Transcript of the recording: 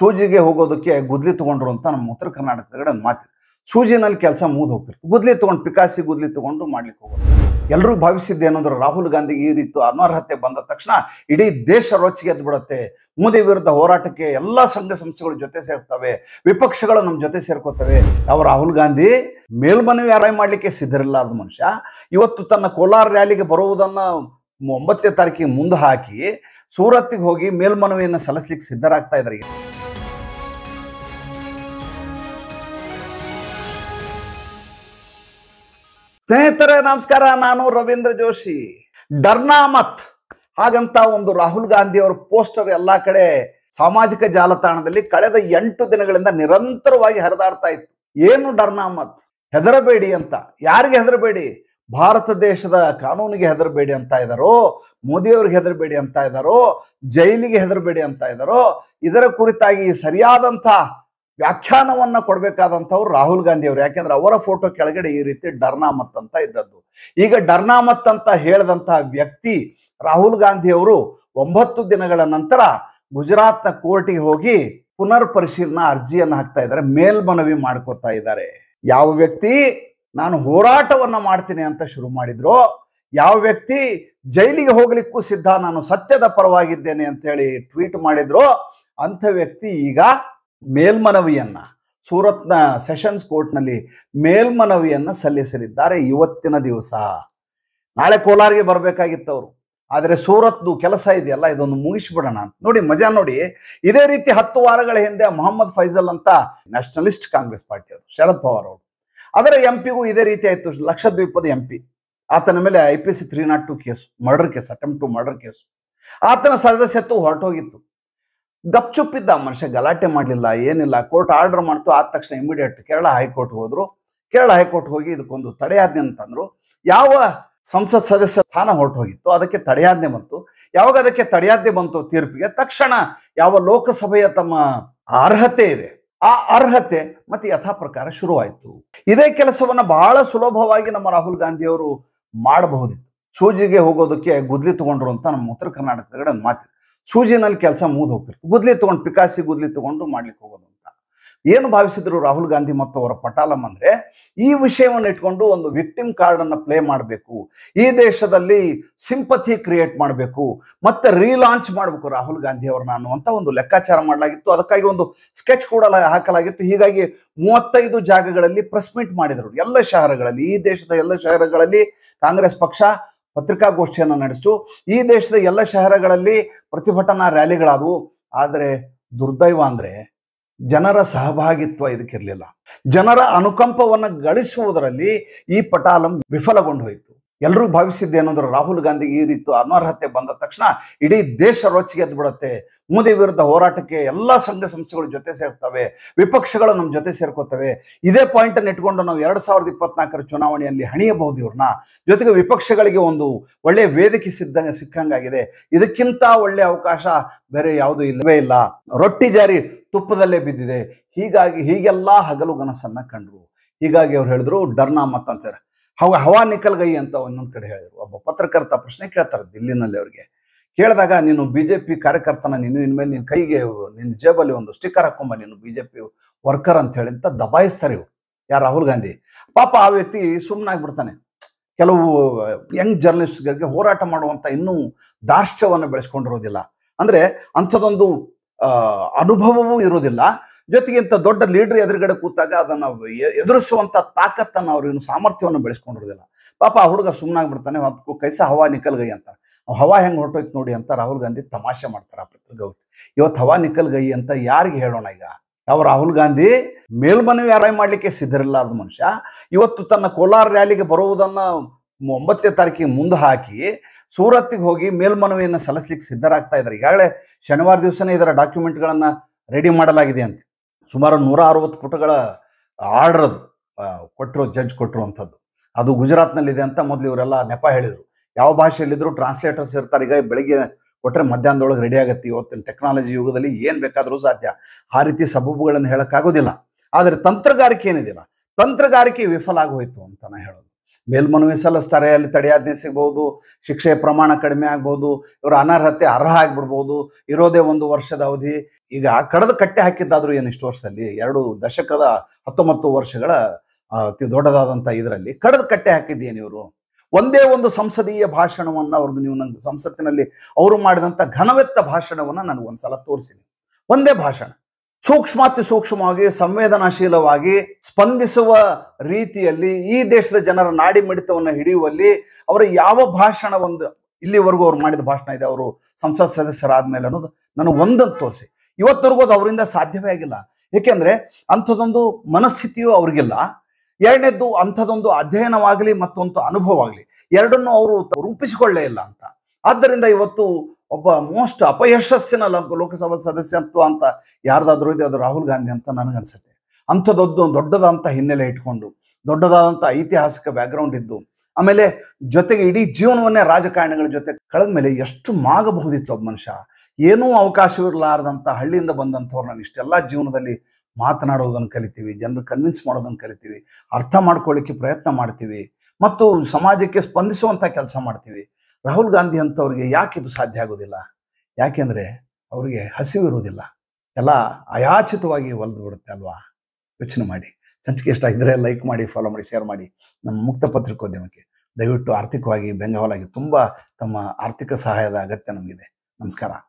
ಸೂಜಿಗೆ ಹೋಗೋದಕ್ಕೆ ಗುದ್ಲಿ ತಗೊಂಡ್ರು ಅಂತ ನಮ್ಮ ಉತ್ತರ ಕರ್ನಾಟಕದ ಕಡೆ ಒಂದು ಮಾತು ಸೂಜಿನಲ್ಲಿ ಕೆಲಸ ಮೂದ್ ಹೋಗ್ತಿರ್ತದೆ ಗುದ್ಲಿ ತೊಗೊಂಡು ಪಿಕಾಸಿ ಗುದ್ಲಿ ತಗೊಂಡು ಮಾಡ್ಲಿಕ್ಕೆ ಹೋಗೋದು ಎಲ್ಲರೂ ಭಾವಿಸಿದ್ದು ಏನಂದ್ರೆ ರಾಹುಲ್ ಗಾಂಧಿ ಈ ರೀತಿ ಅನರ್ಹತೆ ಬಂದ ತಕ್ಷಣ ಇಡೀ ದೇಶ ರೊಚ್ಚಿಗೆ ಎದ್ದು ಬಿಡುತ್ತೆ ಮೋದಿ ವಿರುದ್ಧ ಹೋರಾಟಕ್ಕೆ ಎಲ್ಲ ಸಂಘ ಸಂಸ್ಥೆಗಳು ಜೊತೆ ಸೇರ್ತವೆ ವಿಪಕ್ಷಗಳು ನಮ್ಮ ಜೊತೆ ಸೇರ್ಕೋತವೆ ಯಾವ ರಾಹುಲ್ ಗಾಂಧಿ ಮೇಲ್ಮನವಿ ಮಾಡ್ಲಿಕ್ಕೆ ಸಿದ್ಧರಿಲ್ಲ ಅದು ಮನುಷ್ಯ ಇವತ್ತು ತನ್ನ ಕೋಲಾರ ರ್ಯಾಲಿಗೆ ಬರುವುದನ್ನು ಒಂಬತ್ತನೇ ತಾರೀಕಿಗೆ ಮುಂದೆ ಹಾಕಿ ಸೂರತ್ಗೆ ಹೋಗಿ ಮೇಲ್ಮನವಿಯನ್ನು ಸಲ್ಲಿಸ್ಲಿಕ್ಕೆ ಸಿದ್ಧರಾಗ್ತಾ ಇದ್ದಾರೆ ಸ್ನೇಹಿತರೆ ನಮಸ್ಕಾರ ನಾನು ರವೀಂದ್ರ ಜೋಶಿ ಡರ್ನಾಮತ್ ಹಾಗಂತ ಒಂದು ರಾಹುಲ್ ಗಾಂಧಿ ಅವರ ಪೋಸ್ಟರ್ ಎಲ್ಲಾ ಕಡೆ ಸಾಮಾಜಿಕ ಜಾಲತಾಣದಲ್ಲಿ ಕಳೆದ ಎಂಟು ದಿನಗಳಿಂದ ನಿರಂತರವಾಗಿ ಹರಿದಾಡ್ತಾ ಇತ್ತು ಏನು ಡರ್ನಾಮತ್ ಹೆದರಬೇಡಿ ಅಂತ ಯಾರಿಗೆ ಹೆದರಬೇಡಿ ಭಾರತ ದೇಶದ ಕಾನೂನಿಗೆ ಹೆದರಬೇಡಿ ಅಂತ ಇದ್ದಾರೋ ಮೋದಿಯವ್ರಿಗೆ ಹೆದರಬೇಡಿ ಅಂತ ಇದ್ದಾರೋ ಜೈಲಿಗೆ ಹೆದರಬೇಡಿ ಅಂತ ಇದ್ದಾರೋ ಇದರ ಕುರಿತಾಗಿ ಸರಿಯಾದಂಥ ವ್ಯಾಖ್ಯಾನವನ್ನು ಕೊಡಬೇಕಾದಂಥವ್ರು ರಾಹುಲ್ ಗಾಂಧಿ ಅವರು ಯಾಕೆಂದ್ರೆ ಅವರ ಫೋಟೋ ಕೆಳಗಡೆ ಈ ರೀತಿ ಡರ್ನಾಮತ್ ಅಂತ ಇದ್ದದ್ದು ಈಗ ಡರ್ನಾಮತ್ ಅಂತ ಹೇಳಿದಂತಹ ವ್ಯಕ್ತಿ ರಾಹುಲ್ ಗಾಂಧಿ ಅವರು ಒಂಬತ್ತು ದಿನಗಳ ನಂತರ ಗುಜರಾತ್ನ ಕೋರ್ಟಿಗೆ ಹೋಗಿ ಪುನರ್ ಪರಿಶೀಲನಾ ಅರ್ಜಿಯನ್ನು ಹಾಕ್ತಾ ಇದ್ದಾರೆ ಮೇಲ್ಮನವಿ ಮಾಡ್ಕೋತಾ ಇದ್ದಾರೆ ಯಾವ ವ್ಯಕ್ತಿ ನಾನು ಹೋರಾಟವನ್ನ ಮಾಡ್ತೀನಿ ಅಂತ ಶುರು ಮಾಡಿದ್ರು ಯಾವ ವ್ಯಕ್ತಿ ಜೈಲಿಗೆ ಹೋಗ್ಲಿಕ್ಕೂ ಸಿದ್ಧ ನಾನು ಸತ್ಯದ ಪರವಾಗಿದ್ದೇನೆ ಅಂತ ಹೇಳಿ ಟ್ವೀಟ್ ಮಾಡಿದ್ರು ಅಂಥ ವ್ಯಕ್ತಿ ಈಗ ಮೇಲ್ಮನವಿಯನ್ನ ಸೂರತ್ನ ಸೆಷನ್ಸ್ ಕೋರ್ಟ್ ನಲ್ಲಿ ಮೇಲ್ಮನವಿಯನ್ನ ಸಲ್ಲಿಸಲಿದ್ದಾರೆ ಇವತ್ತಿನ ದಿವಸ ನಾಳೆ ಕೋಲಾರಿಗೆ ಬರಬೇಕಾಗಿತ್ತು ಅವರು ಆದರೆ ಸೂರತ್ದು ಕೆಲಸ ಇದೆಯಲ್ಲ ಇದೊಂದು ಮುಗಿಸಿಬಿಡೋಣ ಅಂತ ನೋಡಿ ಮಜಾ ನೋಡಿ ಇದೇ ರೀತಿ ಹತ್ತು ವಾರಗಳ ಹಿಂದೆ ಮೊಹಮ್ಮದ್ ಫೈಜಲ್ ಅಂತ ನ್ಯಾಷನಲಿಸ್ಟ್ ಕಾಂಗ್ರೆಸ್ ಪಾರ್ಟಿಯವರು ಶರದ್ ಪವಾರ್ ಅವರು ಅದರ ಎಂ ಪಿಗೂ ಇದೇ ರೀತಿ ಆಯಿತು ಲಕ್ಷದ್ವೀಪದ ಎಂ ಪಿ ಆತನ ಮೇಲೆ I P C three not two case murder case attempt to murder case ಆತನ ಸದಸ್ಯತ್ವ ಹೊರಟೋಗಿತ್ತು ಗಪ್ಚುಪ್ಪಿದ್ದ ಮನುಷ್ಯ ಗಲಾಟೆ ಮಾಡಲಿಲ್ಲ ಏನಿಲ್ಲ ಕೋರ್ಟ್ ಆರ್ಡರ್ ಮಾಡ್ತು ಆದ ತಕ್ಷಣ ಇಮಿಡಿಯೇಟ್ ಕೇರಳ ಹೈಕೋರ್ಟ್ ಹೋದ್ರು ಕೇರಳ ಹೈಕೋರ್ಟ್ ಹೋಗಿ ಇದಕ್ಕೊಂದು ತಡೆಯಾಜ್ಞೆ ಅಂತಂದ್ರು ಯಾವ ಸಂಸತ್ ಸದಸ್ಯ ಸ್ಥಾನ ಹೊರಟು ಹೋಗಿತ್ತು ಅದಕ್ಕೆ ತಡೆಯಾಜ್ಞೆ ಬಂತು ಯಾವಾಗ ಅದಕ್ಕೆ ತಡೆಯಾಜ್ಞೆ ಬಂತು ತೀರ್ಪಿಗೆ ತಕ್ಷಣ ಯಾವ ಲೋಕಸಭೆಯ ತಮ್ಮ ಅರ್ಹತೆ ಇದೆ ಆ ಅರ್ಹತೆ ಮತ್ತೆ ಯಥಾ ಪ್ರಕಾರ ಶುರುವಾಯಿತು ಇದೇ ಕೆಲಸವನ್ನ ಬಹಳ ಸುಲಭವಾಗಿ ನಮ್ಮ ರಾಹುಲ್ ಗಾಂಧಿಯವರು ಮಾಡಬಹುದಿತ್ತು ಸೂಜಿಗೆ ಹೋಗೋದಕ್ಕೆ ಗುದ್ಲಿ ತಗೊಂಡ್ರು ಅಂತ ನಮ್ಮ ಉತ್ತರ ಕರ್ನಾಟಕದ ಕಡೆ ಒಂದು ಮಾತಿದೆ ಸೂಜಿನಲ್ಲಿ ಕೆಲಸ ಮುಗಿದು ಹೋಗ್ತಿರ್ತದೆ ಗುದ್ಲಿ ತಗೊಂಡು ಪಿಕಾಸಿ ಗುದ್ಲಿ ತಗೊಂಡು ಮಾಡ್ಲಿಕ್ಕೆ ಹೋಗೋದು ಅಂತ ಏನು ಭಾವಿಸಿದ್ರು ರಾಹುಲ್ ಗಾಂಧಿ ಮತ್ತು ಅವರ ಪಟಾಲಂ ಅಂದ್ರೆ ಈ ವಿಷಯವನ್ನು ಇಟ್ಕೊಂಡು ಒಂದು ವಿಕ್ಟಿಮ್ ಕಾರ್ಡ್ ಅನ್ನ ಪ್ಲೇ ಮಾಡಬೇಕು ಈ ದೇಶದಲ್ಲಿ ಸಿಂಪತಿ ಕ್ರಿಯೇಟ್ ಮಾಡಬೇಕು ಮತ್ತೆ ರೀಲಾಂಚ್ ಮಾಡಬೇಕು ರಾಹುಲ್ ಗಾಂಧಿ ಅವ್ರನ್ನ ಅನ್ನುವಂಥ ಒಂದು ಲೆಕ್ಕಾಚಾರ ಮಾಡಲಾಗಿತ್ತು ಅದಕ್ಕಾಗಿ ಒಂದು ಸ್ಕೆಚ್ ಕೂಡ ಹಾಕಲಾಗಿತ್ತು ಹೀಗಾಗಿ ಮೂವತ್ತೈದು ಜಾಗಗಳಲ್ಲಿ ಪ್ರೆಸ್ ಮೀಟ್ ಮಾಡಿದರು ಎಲ್ಲ ಶಹರಗಳಲ್ಲಿ ಈ ದೇಶದ ಎಲ್ಲ ಶಹರಗಳಲ್ಲಿ ಕಾಂಗ್ರೆಸ್ ಪಕ್ಷ ಪತ್ರಿಕಾಗೋಷ್ಠಿಯನ್ನು ನಡೆಸಿತು ಈ ದೇಶದ ಎಲ್ಲ ಶಹರಗಳಲ್ಲಿ ಪ್ರತಿಭಟನಾ ರ್ಯಾಲಿಗಳಾದವು ಆದರೆ ದುರ್ದೈವ ಅಂದರೆ ಜನರ ಸಹಭಾಗಿತ್ವ ಇದಕ್ಕಿರಲಿಲ್ಲ ಜನರ ಅನುಕಂಪವನ್ನು ಗಳಿಸುವುದರಲ್ಲಿ ಈ ಪಟಾಲಂ ವಿಫಲಗೊಂಡು ಹೋಯಿತು ಎಲ್ಲರೂ ಭಾವಿಸಿದ್ದೆ ಏನಂದ್ರೆ ರಾಹುಲ್ ಗಾಂಧಿ ಈ ರೀತಿ ಅನರ್ಹತೆ ಬಂದ ತಕ್ಷಣ ಇಡೀ ದೇಶ ರೊಚ್ಚಿಗೆ ಎದ್ದು ಬಿಡುತ್ತೆ ಮೋದಿ ವಿರುದ್ಧ ಹೋರಾಟಕ್ಕೆ ಎಲ್ಲ ಸಂಘ ಸಂಸ್ಥೆಗಳು ಜೊತೆ ಸೇರ್ತವೆ ವಿಪಕ್ಷಗಳು ನಮ್ಮ ಜೊತೆ ಸೇರ್ಕೋತವೆ ಇದೇ ಪಾಯಿಂಟನ್ನು ಇಟ್ಕೊಂಡು ನಾವು ಎರಡ್ ಸಾವಿರದ ಇಪ್ಪತ್ನಾಲ್ಕರ ಚುನಾವಣೆಯಲ್ಲಿ ಹಣಿಯಬಹುದು ಇವ್ರನ್ನ ಜೊತೆಗೆ ವಿಪಕ್ಷಗಳಿಗೆ ಒಂದು ಒಳ್ಳೆ ವೇದಿಕೆ ಸಿದ್ದಂಗೆ ಸಿಕ್ಕಂಗಾಗಿದೆ ಇದಕ್ಕಿಂತ ಒಳ್ಳೆ ಅವಕಾಶ ಬೇರೆ ಯಾವುದೂ ಇಲ್ಲವೇ ಇಲ್ಲ ರೊಟ್ಟಿ ಜಾರಿ ತುಪ್ಪದಲ್ಲೇ ಬಿದ್ದಿದೆ ಹೀಗಾಗಿ ಹೀಗೆಲ್ಲ ಹಗಲು ಗನಸನ್ನ ಕಂಡ್ರು ಹೀಗಾಗಿ ಅವ್ರು ಹೇಳಿದ್ರು ಡರ್ನಾ ಅಂತಾರೆ ಹವ ಹವಾ ನಿಖಲ್ಗೈ ಅಂತ ಒಂದೊಂದು ಕಡೆ ಹೇಳಿದ್ರು ಒಬ್ಬ ಪತ್ರಕರ್ತ ಪ್ರಶ್ನೆ ಕೇಳ್ತಾರೆ ದಿಲ್ಲಿನಲ್ಲಿ ಅವ್ರಿಗೆ ಕೇಳಿದಾಗ ನೀನು ಬಿ ಜೆ ಪಿ ಕಾರ್ಯಕರ್ತನ ನೀನು ಇನ್ಮೇಲೆ ನಿನ್ನ ಕೈಗೆ ನಿನ್ನ ಜೇಬಲ್ಲಿ ಒಂದು ಸ್ಟಿಕ್ಕರ್ ಹಾಕೊಂಬ ನೀನು ಬಿ ಜೆ ಪಿ ವರ್ಕರ್ ಅಂತ ಹೇಳಿ ಅಂತ ದಬಾಯಿಸ್ತಾರೆ ಇವ್ರು ಯಾರು ರಾಹುಲ್ ಗಾಂಧಿ ಪಾಪ ಆ ವ್ಯಕ್ತಿ ಸುಮ್ಮನಾಗ್ಬಿಡ್ತಾನೆ ಕೆಲವು ಯಂಗ್ ಜರ್ನಲಿಸ್ಟ್ಗಳಿಗೆ ಹೋರಾಟ ಮಾಡುವಂಥ ಇನ್ನೂ ದಾರ್ಶ್ಯವನ್ನು ಬೆಳೆಸ್ಕೊಂಡಿರೋದಿಲ್ಲ ಅಂದ್ರೆ ಅಂಥದ್ದೊಂದು ಅನುಭವವೂ ಇರೋದಿಲ್ಲ ಜೊತೆಗೆ ಇಂಥ ದೊಡ್ಡ ಲೀಡರ್ ಎದುರುಗಡೆ ಕೂತಾಗ ಅದನ್ನು ಎದುರಿಸುವಂಥ ತಾಕತ್ತನ್ನು ಏನು ಸಾಮರ್ಥ್ಯವನ್ನು ಬೆಳೆಸ್ಕೊಂಡಿರೋದಿಲ್ಲ ಪಾಪ ಆ ಹುಡುಗ ಸುಮ್ಮನಾಗ್ಬಿಡ್ತಾನೆ ಅದಕ್ಕೂ ಕೈಸ ಹವಾ ನಿಕಲ್ಗೈ ಅಂತ ಹವಾ ಹೆಂಗ್ ಹೊರಟೋಯ್ತು ನೋಡಿ ಅಂತ ರಾಹುಲ್ ಗಾಂಧಿ ತಮಾಷೆ ಮಾಡ್ತಾರೆ ಆ ಗೌರಿ ಇವತ್ತು ಹವಾ ಗೈ ಅಂತ ಯಾರಿಗೆ ಹೇಳೋಣ ಈಗ ಯಾವ ರಾಹುಲ್ ಗಾಂಧಿ ಮೇಲ್ಮನವಿ ಮಾಡ್ಲಿಕ್ಕೆ ಮಾಡಲಿಕ್ಕೆ ಅದು ಮನುಷ್ಯ ಇವತ್ತು ತನ್ನ ಕೋಲಾರ ರ್ಯಾಲಿಗೆ ಬರುವುದನ್ನು ಒಂಬತ್ತನೇ ತಾರೀಕಿಗೆ ಮುಂದೆ ಹಾಕಿ ಸೂರತ್ತಿಗೆ ಹೋಗಿ ಮೇಲ್ಮನವಿಯನ್ನು ಸಲ್ಲಿಸ್ಲಿಕ್ಕೆ ಸಿದ್ಧರಾಗ್ತಾ ಇದ್ದಾರೆ ಈಗಾಗಲೇ ಶನಿವಾರ ದಿವಸನೇ ಇದರ ಡಾಕ್ಯುಮೆಂಟ್ಗಳನ್ನ ರೆಡಿ ಮಾಡಲಾಗಿದೆ ಅಂತ ಸುಮಾರು ನೂರ ಅರವತ್ತು ಪುಟಗಳ ಆರ್ಡರ್ ಅದು ಕೊಟ್ಟರು ಜಡ್ಜ್ ಕೊಟ್ಟರು ಅಂಥದ್ದು ಅದು ಗುಜರಾತ್ನಲ್ಲಿದೆ ಅಂತ ಮೊದಲು ಇವರೆಲ್ಲ ನೆಪ ಹೇಳಿದರು ಯಾವ ಭಾಷೆಯಲ್ಲಿದ್ದರೂ ಟ್ರಾನ್ಸ್ಲೇಟರ್ಸ್ ಇರ್ತಾರೆ ಈಗ ಬೆಳಿಗ್ಗೆ ಕೊಟ್ಟರೆ ಮಧ್ಯಾಹ್ನದೊಳಗೆ ರೆಡಿ ಆಗುತ್ತೆ ಇವತ್ತಿನ ಟೆಕ್ನಾಲಜಿ ಯುಗದಲ್ಲಿ ಏನು ಬೇಕಾದರೂ ಸಾಧ್ಯ ಆ ರೀತಿ ಸಬಬುಗಳನ್ನು ಹೇಳೋಕ್ಕಾಗೋದಿಲ್ಲ ಆದರೆ ತಂತ್ರಗಾರಿಕೆ ಏನಿದಿಲ್ಲ ತಂತ್ರಗಾರಿಕೆ ವಿಫಲ ಆಗೋಯ್ತು ಅಂತ ನಾನು ಹೇಳೋದು ಮೇಲ್ಮನವಿ ಸಲ್ಲಿಸ್ತಾರೆ ಅಲ್ಲಿ ತಡೆಯಾಜ್ಞೆ ಸಿಗ್ಬೋದು ಶಿಕ್ಷೆ ಪ್ರಮಾಣ ಕಡಿಮೆ ಆಗ್ಬೋದು ಇವರು ಅನರ್ಹತೆ ಅರ್ಹ ಆಗ್ಬಿಡ್ಬೋದು ಇರೋದೇ ಒಂದು ವರ್ಷದ ಅವಧಿ ಈಗ ಕಡದ ಕಟ್ಟೆ ಹಾಕಿದ್ದಾದರೂ ಏನು ಇಷ್ಟು ವರ್ಷದಲ್ಲಿ ಎರಡು ದಶಕದ ಹತ್ತೊಂಬತ್ತು ವರ್ಷಗಳ ಅತಿ ದೊಡ್ಡದಾದಂಥ ಇದರಲ್ಲಿ ಕಡದ ಕಟ್ಟೆ ಹಾಕಿದ್ದೇನೆ ಇವರು ಒಂದೇ ಒಂದು ಸಂಸದೀಯ ಭಾಷಣವನ್ನು ಅವ್ರದ್ದು ನೀವು ನನ್ನ ಸಂಸತ್ತಿನಲ್ಲಿ ಅವರು ಮಾಡಿದಂಥ ಘನವೆತ್ತ ಭಾಷಣವನ್ನು ನನಗೆ ಒಂದು ಸಲ ಒಂದೇ ಭಾಷಣ ಸೂಕ್ಷ್ಮಾತಿ ಸೂಕ್ಷ್ಮವಾಗಿ ಸಂವೇದನಾಶೀಲವಾಗಿ ಸ್ಪಂದಿಸುವ ರೀತಿಯಲ್ಲಿ ಈ ದೇಶದ ಜನರ ನಾಡಿ ಮಿಡಿತವನ್ನು ಹಿಡಿಯುವಲ್ಲಿ ಅವರ ಯಾವ ಭಾಷಣ ಒಂದು ಇಲ್ಲಿವರೆಗೂ ಅವ್ರು ಮಾಡಿದ ಭಾಷಣ ಇದೆ ಅವರು ಸಂಸತ್ ಸದಸ್ಯರಾದ ಮೇಲೆ ಅನ್ನೋದು ನನಗೆ ಒಂದಂತ ತೋರಿಸಿ ಇವತ್ತರೆಗೂ ಅದು ಅವರಿಂದ ಸಾಧ್ಯವೇ ಆಗಿಲ್ಲ ಏಕೆಂದರೆ ಅಂಥದ್ದೊಂದು ಮನಸ್ಥಿತಿಯು ಅವ್ರಿಗಿಲ್ಲ ಎರಡನೇದ್ದು ಅಂಥದ್ದೊಂದು ಅಧ್ಯಯನವಾಗಲಿ ಮತ್ತೊಂದು ಅನುಭವ ಆಗಲಿ ಎರಡನ್ನೂ ಅವರು ರೂಪಿಸಿಕೊಳ್ಳೇ ಇಲ್ಲ ಅಂತ ಆದ್ದರಿಂದ ಇವತ್ತು ಒಬ್ಬ ಮೋಸ್ಟ್ ಅಪಯಶಸ್ಸಿನ ಲೋಕಸಭಾ ಸದಸ್ಯತ್ವ ಅಂತ ಯಾರ್ದಾದ್ರೂ ಇದೆ ಅದು ರಾಹುಲ್ ಗಾಂಧಿ ಅಂತ ನನಗನ್ಸುತ್ತೆ ಅಂಥದ್ದೊಂದು ದೊಡ್ಡದಾದಂಥ ಹಿನ್ನೆಲೆ ಇಟ್ಕೊಂಡು ದೊಡ್ಡದಾದಂಥ ಐತಿಹಾಸಿಕ ಬ್ಯಾಕ್ಗ್ರೌಂಡ್ ಇದ್ದು ಆಮೇಲೆ ಜೊತೆಗೆ ಇಡೀ ಜೀವನವನ್ನೇ ರಾಜಕಾರಣಿಗಳ ಜೊತೆ ಕಳೆದ ಮೇಲೆ ಎಷ್ಟು ಮಾಗಬಹುದಿತ್ತು ಒಬ್ಬ ಮನುಷ್ಯ ಏನೂ ಅವಕಾಶವಿರಲಾರ್ದಂಥ ಹಳ್ಳಿಯಿಂದ ಬಂದಂಥವ್ರು ನಾನು ಇಷ್ಟೆಲ್ಲ ಜೀವನದಲ್ಲಿ ಮಾತನಾಡೋದನ್ನು ಕಲಿತೀವಿ ಜನರು ಕನ್ವಿನ್ಸ್ ಮಾಡೋದನ್ನು ಕಲಿತೀವಿ ಅರ್ಥ ಮಾಡ್ಕೊಳ್ಳಿಕ್ಕೆ ಪ್ರಯತ್ನ ಮಾಡ್ತೀವಿ ಮತ್ತು ಸಮಾಜಕ್ಕೆ ಸ್ಪಂದಿಸುವಂಥ ಕೆಲಸ ಮಾಡ್ತೀವಿ ರಾಹುಲ್ ಗಾಂಧಿ ಅಂತವ್ರಿಗೆ ಯಾಕೆ ಇದು ಸಾಧ್ಯ ಆಗೋದಿಲ್ಲ ಯಾಕೆಂದರೆ ಅವರಿಗೆ ಇರುವುದಿಲ್ಲ ಎಲ್ಲ ಅಯಾಚಿತವಾಗಿ ಒಲಿದು ಬಿಡುತ್ತೆ ಅಲ್ವಾ ಯೋಚನೆ ಮಾಡಿ ಸಂಚಿಕೆ ಇಷ್ಟ ಇದ್ರೆ ಲೈಕ್ ಮಾಡಿ ಫಾಲೋ ಮಾಡಿ ಶೇರ್ ಮಾಡಿ ನಮ್ಮ ಮುಕ್ತ ಪತ್ರಿಕೋದ್ಯಮಕ್ಕೆ ದಯವಿಟ್ಟು ಆರ್ಥಿಕವಾಗಿ ಬೆಂಗಾವಲಾಗಿ ತುಂಬ ತಮ್ಮ ಆರ್ಥಿಕ ಸಹಾಯದ ಅಗತ್ಯ ನಮಗಿದೆ ನಮಸ್ಕಾರ